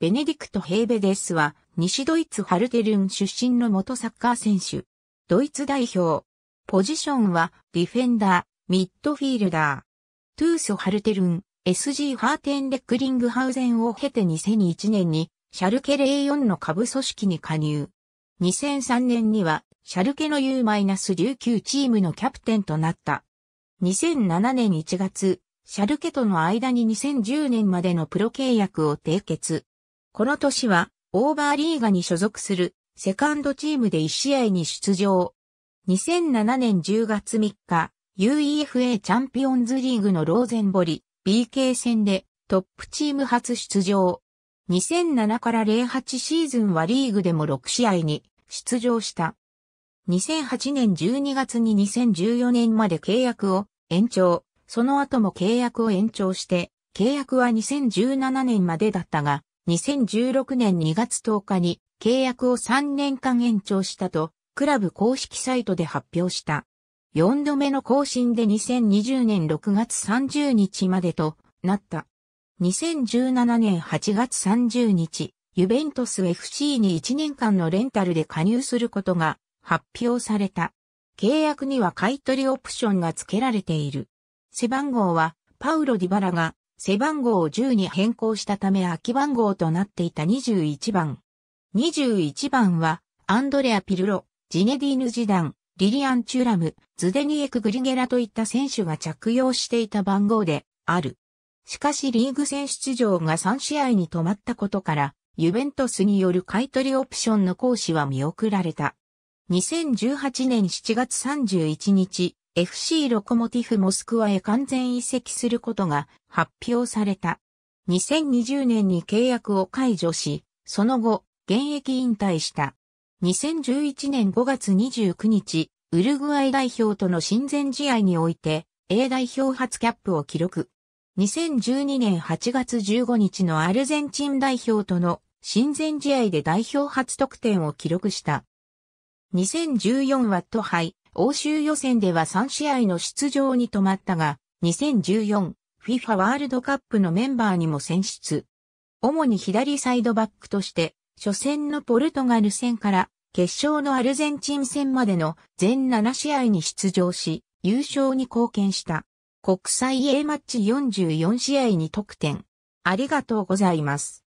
ベネディクト・ヘーベデスは、西ドイツハルテルン出身の元サッカー選手。ドイツ代表。ポジションは、ディフェンダー、ミッドフィールダー。トゥース・ハルテルン、SG ハーテンレックリングハウゼンを経て2001年に、シャルケ04の下部組織に加入。2003年には、シャルケの U-19 チームのキャプテンとなった。2007年1月、シャルケとの間に2010年までのプロ契約を締結。この年は、オーバーリーガに所属する、セカンドチームで1試合に出場。2007年10月3日、UEFA チャンピオンズリーグのローゼンボリ、BK 戦でトップチーム初出場。2007から08シーズンはリーグでも6試合に出場した。2008年12月に2014年まで契約を延長、その後も契約を延長して、契約は2017年までだったが、2016年2月10日に契約を3年間延長したと、クラブ公式サイトで発表した。4度目の更新で2020年6月30日までとなった。2017年8月30日、ユベントス FC に1年間のレンタルで加入することが発表された。契約には買取オプションが付けられている。背番号はパウロ・ディバラが背番号を10に変更したため空き番号となっていた21番。21番は、アンドレア・ピルロ、ジネディーヌ・ジダン、リリアン・チュラム、ズデニエク・グリゲラといった選手が着用していた番号である。しかしリーグ戦出場が3試合に止まったことから、ユベントスによる買取オプションの行使は見送られた。2018年7月31日、FC ロコモティフモスクワへ完全移籍することが発表された。2020年に契約を解除し、その後、現役引退した。2011年5月29日、ウルグアイ代表との親善試合において、A 代表初キャップを記録。2012年8月15日のアルゼンチン代表との親善試合で代表初得点を記録した。2014ワット杯欧州予選では3試合の出場に止まったが、2014 FIFA ワールドカップのメンバーにも選出。主に左サイドバックとして、初戦のポルトガル戦から決勝のアルゼンチン戦までの全7試合に出場し、優勝に貢献した。国際 A マッチ44試合に得点。ありがとうございます。